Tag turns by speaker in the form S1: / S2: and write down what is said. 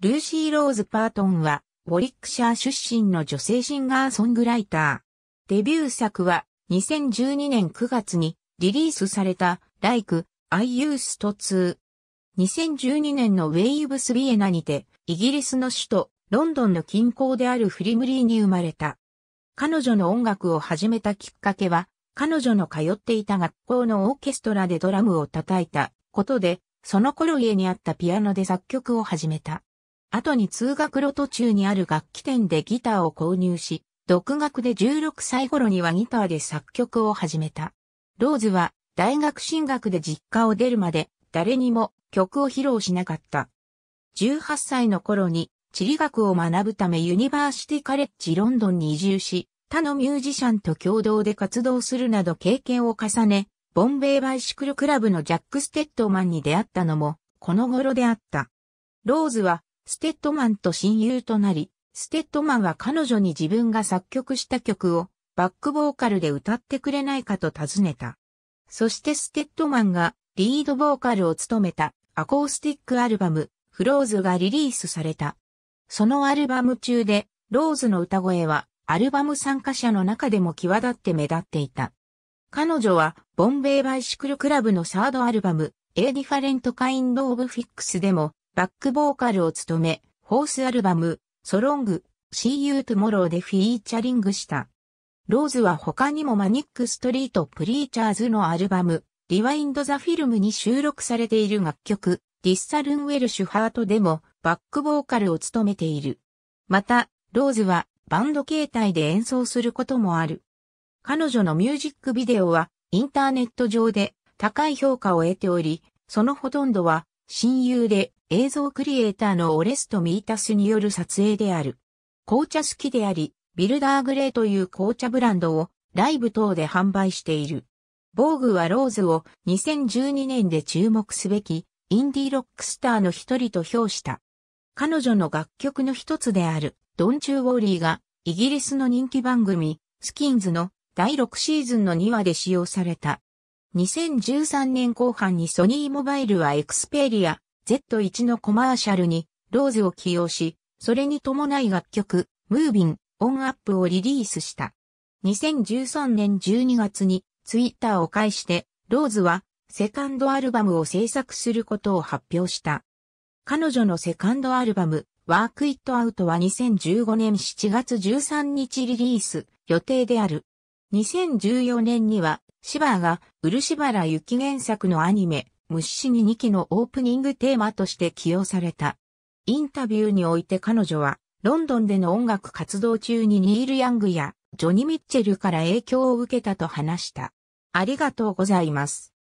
S1: ルーシー・ローズ・パートンは、ボリックシャー出身の女性シンガーソングライター。デビュー作は、2012年9月にリリースされた、Like, I Used To。2012年のウェイブスビエナにて、イギリスの首都、ロンドンの近郊であるフリムリーに生まれた。彼女の音楽を始めたきっかけは、彼女の通っていた学校のオーケストラでドラムを叩いたことで、その頃家にあったピアノで作曲を始めた。後に通学路途中にある楽器店でギターを購入し、独学で16歳頃にはギターで作曲を始めた。ローズは大学進学で実家を出るまで誰にも曲を披露しなかった。18歳の頃に地理学を学ぶためユニバーシティカレッジロンドンに移住し、他のミュージシャンと共同で活動するなど経験を重ね、ボンベイバイシクルクラブのジャック・ステッドマンに出会ったのも、この頃であった。ローズはステッドマンと親友となり、ステッドマンは彼女に自分が作曲した曲をバックボーカルで歌ってくれないかと尋ねた。そしてステッドマンがリードボーカルを務めたアコースティックアルバムフローズがリリースされた。そのアルバム中でローズの歌声はアルバム参加者の中でも際立って目立っていた。彼女はボンベイバイシクルクラブのサードアルバムエディファレントカインドオブフィックスでもバックボーカルを務め、ホースアルバム、ソロング、See You Tomorrow でフィーチャリングした。ローズは他にもマニックストリートプリーチャーズのアルバム、リワインドザフィルムに収録されている楽曲、ディッサルンウェルシュハートでもバックボーカルを務めている。また、ローズはバンド形態で演奏することもある。彼女のミュージックビデオはインターネット上で高い評価を得ており、そのほとんどは親友で映像クリエイターのオレスト・ミータスによる撮影である。紅茶好きであり、ビルダーグレーという紅茶ブランドをライブ等で販売している。防具はローズを2012年で注目すべきインディーロックスターの一人と評した。彼女の楽曲の一つであるドン・チュー・ウォーリーがイギリスの人気番組スキンズの第6シーズンの2話で使用された。2013年後半にソニーモバイルはエクスペリア Z1 のコマーシャルに、ローズを起用し、それに伴い楽曲、ムービン、オンアップをリリースした。2013年12月に、ツイッターを介して、ローズは、セカンドアルバムを制作することを発表した。彼女のセカンドアルバム、ワークイットアウトは2015年7月13日リリース予定である。2014年には、シバーが漆原き原作のアニメ、無視しに2期のオープニングテーマとして起用された。インタビューにおいて彼女は、ロンドンでの音楽活動中にニール・ヤングやジョニ・ミッチェルから影響を受けたと話した。ありがとうございます。